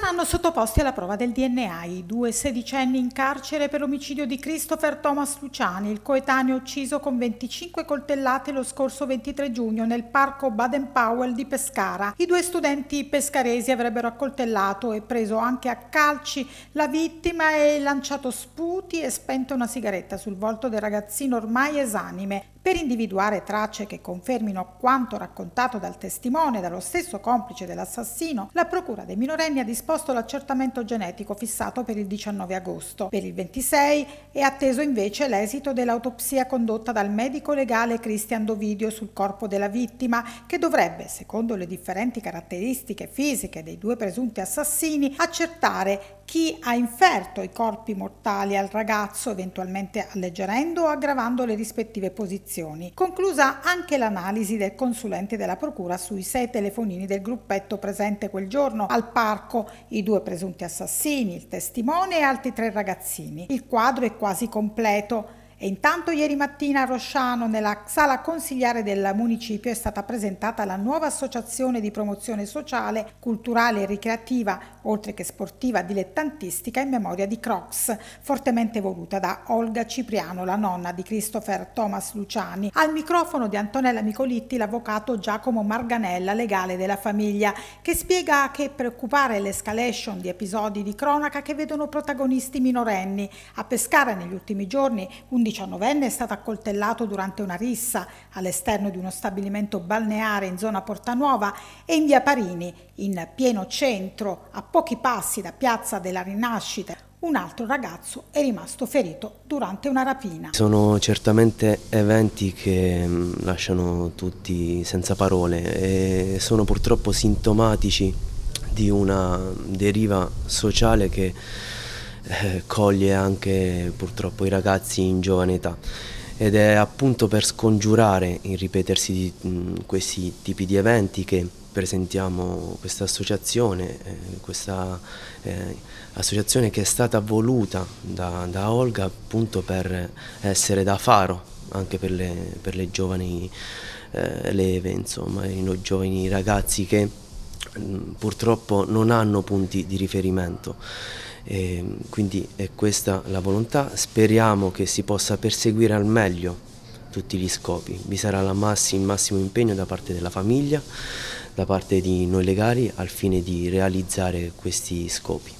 Saranno sottoposti alla prova del DNA i due sedicenni in carcere per l'omicidio di Christopher Thomas Luciani, il coetaneo ucciso con 25 coltellate lo scorso 23 giugno nel parco Baden Powell di Pescara. I due studenti pescaresi avrebbero accoltellato e preso anche a calci la vittima e lanciato sputi e spento una sigaretta sul volto del ragazzino ormai esanime. Per individuare tracce che confermino quanto raccontato dal testimone, dallo stesso complice dell'assassino, la procura dei minorenni ha disposto disposto l'accertamento genetico fissato per il 19 agosto. Per il 26 è atteso invece l'esito dell'autopsia condotta dal medico legale Cristian Dovidio sul corpo della vittima, che dovrebbe, secondo le differenti caratteristiche fisiche dei due presunti assassini, accertare chi ha inferto i corpi mortali al ragazzo, eventualmente alleggerendo o aggravando le rispettive posizioni. Conclusa anche l'analisi del consulente della procura sui sei telefonini del gruppetto presente quel giorno al parco i due presunti assassini, il testimone e altri tre ragazzini. Il quadro è quasi completo e intanto ieri mattina a Rosciano, nella sala consigliare del municipio, è stata presentata la nuova associazione di promozione sociale, culturale e ricreativa, oltre che sportiva dilettantistica in memoria di Crocs, fortemente voluta da Olga Cipriano, la nonna di Christopher Thomas Luciani. Al microfono di Antonella Micolitti l'avvocato Giacomo Marganella, legale della famiglia, che spiega che preoccupare l'escalation di episodi di cronaca che vedono protagonisti minorenni. A Pescara negli ultimi giorni un 19enne è stato accoltellato durante una rissa all'esterno di uno stabilimento balneare in zona Portanuova e in via Parini, in pieno centro, a pochi passi da Piazza della Rinascita, un altro ragazzo è rimasto ferito durante una rapina. Sono certamente eventi che mm, lasciano tutti senza parole e sono purtroppo sintomatici di una deriva sociale che eh, coglie anche purtroppo i ragazzi in giovane età ed è appunto per scongiurare il ripetersi di questi tipi di eventi che presentiamo questa associazione, eh, questa eh, associazione che è stata voluta da, da, Olga appunto per essere da faro anche per le, per le giovani leve, insomma, i giovani ragazzi che purtroppo non hanno punti di riferimento e ehm, quindi è questa la volontà, speriamo che si possa perseguire al meglio tutti gli scopi, vi sarà massim, il massimo impegno da parte della famiglia, da parte di noi legali al fine di realizzare questi scopi.